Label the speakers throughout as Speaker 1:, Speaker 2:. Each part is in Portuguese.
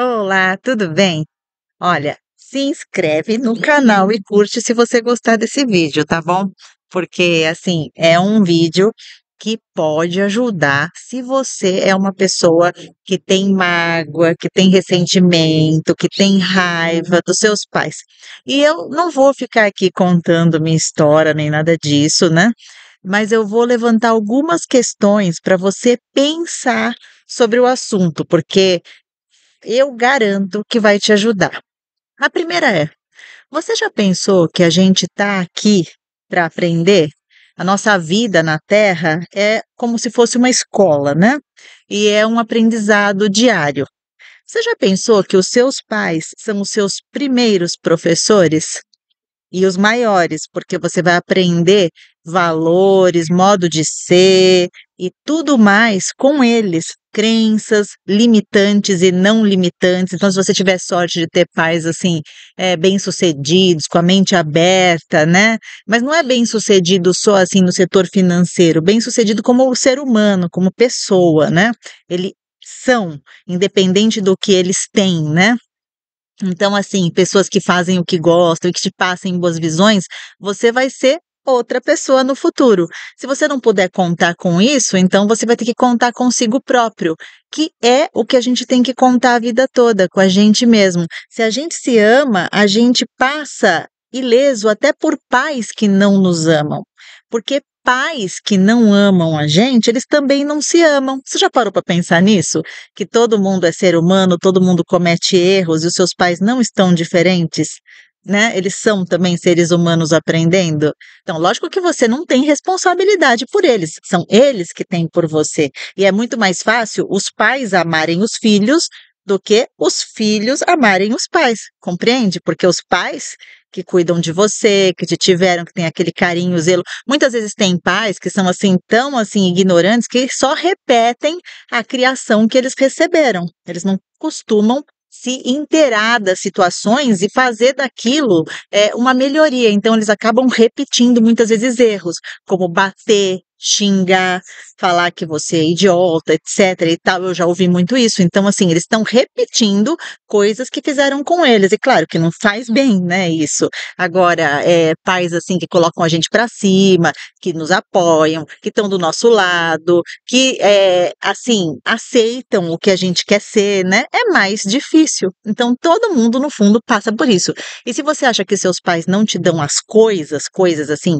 Speaker 1: Olá, tudo bem? Olha, se inscreve no canal e curte se você gostar desse vídeo, tá bom? Porque, assim, é um vídeo que pode ajudar se você é uma pessoa que tem mágoa, que tem ressentimento, que tem raiva dos seus pais. E eu não vou ficar aqui contando minha história nem nada disso, né? Mas eu vou levantar algumas questões para você pensar sobre o assunto, porque eu garanto que vai te ajudar. A primeira é: você já pensou que a gente está aqui para aprender? A nossa vida na Terra é como se fosse uma escola, né? E é um aprendizado diário. Você já pensou que os seus pais são os seus primeiros professores? E os maiores, porque você vai aprender valores, modo de ser e tudo mais com eles crenças limitantes e não limitantes. Então, se você tiver sorte de ter pais assim, é, bem-sucedidos, com a mente aberta, né? Mas não é bem-sucedido só assim no setor financeiro, bem-sucedido como ser humano, como pessoa, né? Eles são, independente do que eles têm, né? Então, assim, pessoas que fazem o que gostam e que te passem boas visões, você vai ser outra pessoa no futuro. Se você não puder contar com isso, então você vai ter que contar consigo próprio, que é o que a gente tem que contar a vida toda com a gente mesmo. Se a gente se ama, a gente passa ileso até por pais que não nos amam. Porque pais que não amam a gente, eles também não se amam. Você já parou para pensar nisso? Que todo mundo é ser humano, todo mundo comete erros e os seus pais não estão diferentes? né? Eles são também seres humanos aprendendo. Então, lógico que você não tem responsabilidade por eles, são eles que têm por você. E é muito mais fácil os pais amarem os filhos do que os filhos amarem os pais, compreende? Porque os pais que cuidam de você, que te tiveram, que tem aquele carinho, zelo. Muitas vezes tem pais que são assim tão assim ignorantes que só repetem a criação que eles receberam. Eles não costumam se inteirar das situações e fazer daquilo é, uma melhoria. Então, eles acabam repetindo muitas vezes erros, como bater, xingar, falar que você é idiota, etc. e tal. Eu já ouvi muito isso. Então, assim, eles estão repetindo coisas que fizeram com eles. E claro que não faz uhum. bem, né? Isso. Agora, é, pais assim que colocam a gente para cima, que nos apoiam, que estão do nosso lado, que é, assim aceitam o que a gente quer ser, né? É mais difícil. Então, todo mundo no fundo passa por isso. E se você acha que seus pais não te dão as coisas, coisas assim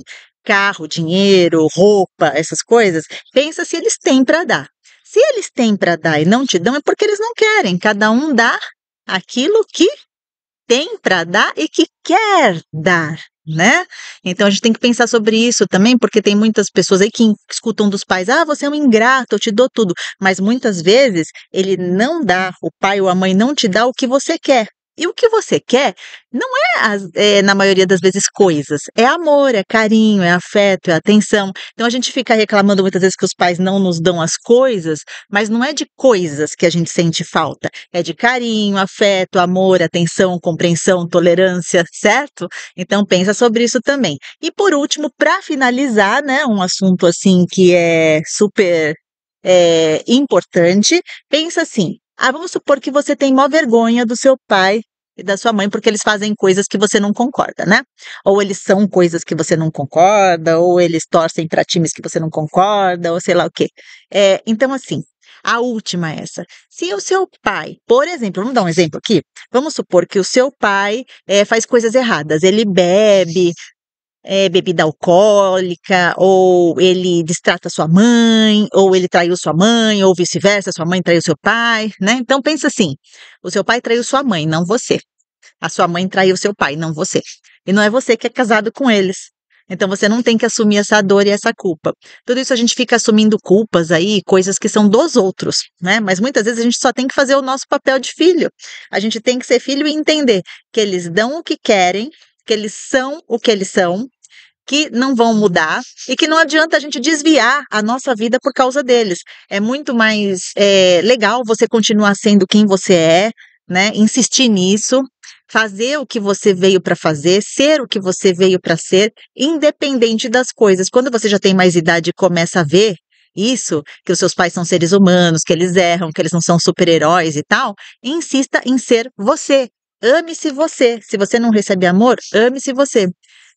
Speaker 1: carro, dinheiro, roupa, essas coisas, pensa se eles têm para dar. Se eles têm para dar e não te dão, é porque eles não querem. Cada um dá aquilo que tem para dar e que quer dar, né? Então a gente tem que pensar sobre isso também, porque tem muitas pessoas aí que escutam dos pais: ah, você é um ingrato, eu te dou tudo. Mas muitas vezes ele não dá, o pai ou a mãe não te dá o que você quer. E o que você quer não é, é, na maioria das vezes, coisas. É amor, é carinho, é afeto, é atenção. Então a gente fica reclamando muitas vezes que os pais não nos dão as coisas, mas não é de coisas que a gente sente falta. É de carinho, afeto, amor, atenção, compreensão, tolerância, certo? Então pensa sobre isso também. E por último, para finalizar, né, um assunto assim que é super é, importante, pensa assim: ah, vamos supor que você tem maior vergonha do seu pai e da sua mãe porque eles fazem coisas que você não concorda, né? Ou eles são coisas que você não concorda, ou eles torcem para times que você não concorda, ou sei lá o quê. É, então, assim, a última é essa. Se o seu pai, por exemplo, vamos dar um exemplo aqui. Vamos supor que o seu pai é, faz coisas erradas. Ele bebe, é, bebida alcoólica, ou ele distrata sua mãe, ou ele traiu sua mãe, ou vice-versa, sua mãe traiu seu pai, né? Então pensa assim: o seu pai traiu sua mãe, não você. A sua mãe traiu seu pai, não você. E não é você que é casado com eles. Então você não tem que assumir essa dor e essa culpa. Tudo isso a gente fica assumindo culpas aí, coisas que são dos outros, né? Mas muitas vezes a gente só tem que fazer o nosso papel de filho. A gente tem que ser filho e entender que eles dão o que querem, que eles são o que eles são, que não vão mudar e que não adianta a gente desviar a nossa vida por causa deles. É muito mais é, legal você continuar sendo quem você é, né? Insistir nisso, fazer o que você veio para fazer, ser o que você veio para ser, independente das coisas. Quando você já tem mais idade e começa a ver isso, que os seus pais são seres humanos, que eles erram, que eles não são super-heróis e tal, insista em ser você ame-se você. Se você não recebe amor, ame-se você.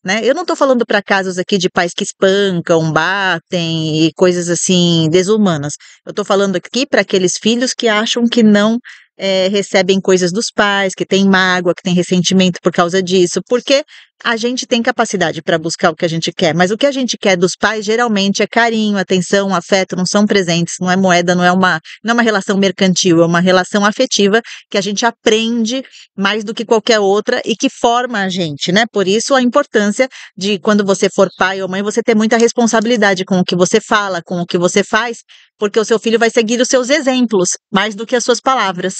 Speaker 1: Né? Eu não estou falando para casos aqui de pais que espancam, batem e coisas assim desumanas. Eu estou falando aqui para aqueles filhos que acham que não é, recebem coisas dos pais, que têm mágoa, que têm ressentimento por causa disso, porque a gente tem capacidade para buscar o que a gente quer, mas o que a gente quer dos pais geralmente é carinho, atenção, afeto, não são presentes, não é moeda, não é uma, não é uma relação mercantil, é uma relação afetiva que a gente aprende mais do que qualquer outra e que forma a gente, né? Por isso a importância de quando você for pai ou mãe, você ter muita responsabilidade com o que você fala, com o que você faz, porque o seu filho vai seguir os seus exemplos mais do que as suas palavras.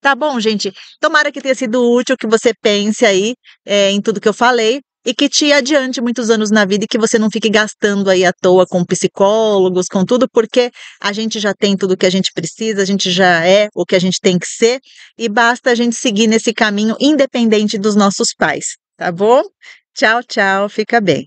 Speaker 1: Tá bom, gente? Tomara que tenha sido útil que você pense aí é, em tudo que eu falei falei, e que te adiante muitos anos na vida e que você não fique gastando aí à toa com psicólogos, com tudo, porque a gente já tem tudo o que a gente precisa, a gente já é o que a gente tem que ser e basta a gente seguir nesse caminho independente dos nossos pais, tá bom? Tchau, tchau, fica bem.